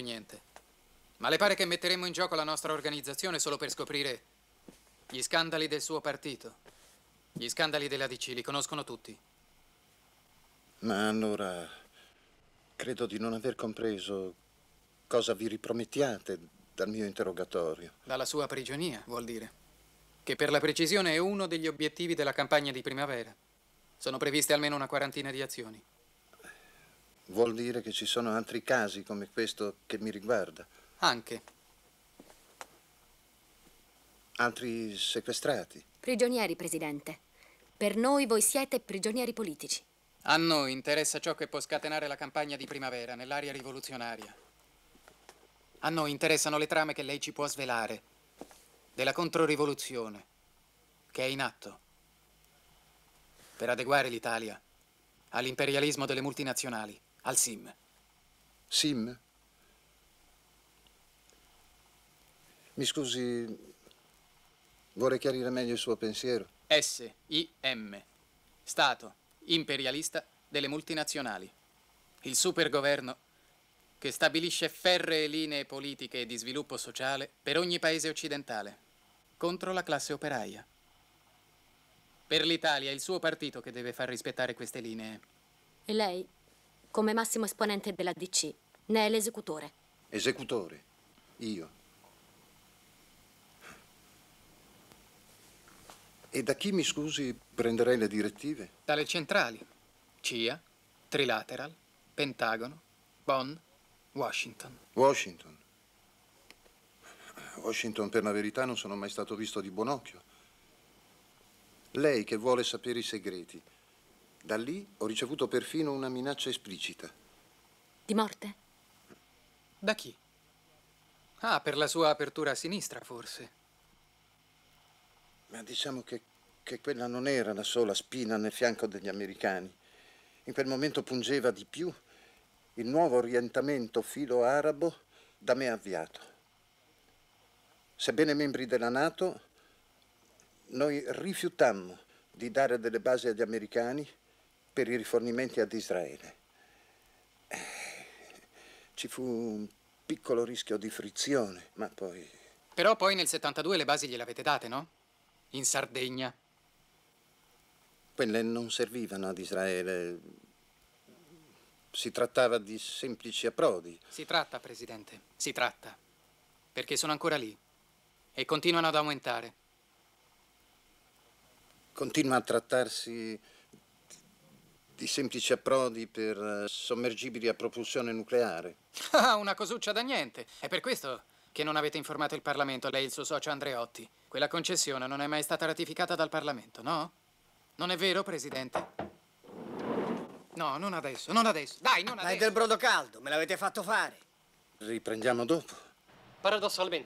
niente. Ma le pare che metteremo in gioco la nostra organizzazione solo per scoprire gli scandali del suo partito? Gli scandali della DC li conoscono tutti. Ma allora credo di non aver compreso cosa vi ripromettiate dal mio interrogatorio. Dalla sua prigionia, vuol dire. Che per la precisione è uno degli obiettivi della campagna di primavera. Sono previste almeno una quarantina di azioni. Vuol dire che ci sono altri casi come questo che mi riguarda. Anche. Altri sequestrati. Prigionieri, Presidente. Per noi voi siete prigionieri politici. A noi interessa ciò che può scatenare la campagna di primavera nell'area rivoluzionaria. A noi interessano le trame che lei ci può svelare della controrivoluzione che è in atto per adeguare l'Italia all'imperialismo delle multinazionali al SIM. SIM? Mi scusi, vorrei chiarire meglio il suo pensiero. S-I-M, Stato imperialista delle multinazionali. Il supergoverno che stabilisce ferree linee politiche di sviluppo sociale per ogni paese occidentale, contro la classe operaia. Per l'Italia è il suo partito che deve far rispettare queste linee. E lei come massimo esponente della DC. Ne è l'esecutore. Esecutore? Io? E da chi, mi scusi, prenderei le direttive? Dalle centrali. CIA, Trilateral, Pentagono, Bonn, Washington. Washington? Washington, per la verità, non sono mai stato visto di buon occhio. Lei che vuole sapere i segreti, da lì ho ricevuto perfino una minaccia esplicita. Di morte? Da chi? Ah, per la sua apertura a sinistra, forse. Ma diciamo che, che quella non era la sola spina nel fianco degli americani. In quel momento pungeva di più il nuovo orientamento filo-arabo da me avviato. Sebbene membri della Nato, noi rifiutammo di dare delle basi agli americani per i rifornimenti ad Israele. Eh, ci fu un piccolo rischio di frizione, ma poi... Però poi nel 72 le basi gliele avete date, no? In Sardegna. Quelle non servivano ad Israele. Si trattava di semplici approdi. Si tratta, Presidente, si tratta. Perché sono ancora lì e continuano ad aumentare. Continua a trattarsi di semplici approdi per eh, sommergibili a propulsione nucleare. Ah, una cosuccia da niente. È per questo che non avete informato il Parlamento, lei e il suo socio Andreotti. Quella concessione non è mai stata ratificata dal Parlamento, no? Non è vero, Presidente? No, non adesso, non adesso. Dai, non adesso. Dai del brodo caldo, me l'avete fatto fare. Riprendiamo dopo. Paradossalmente,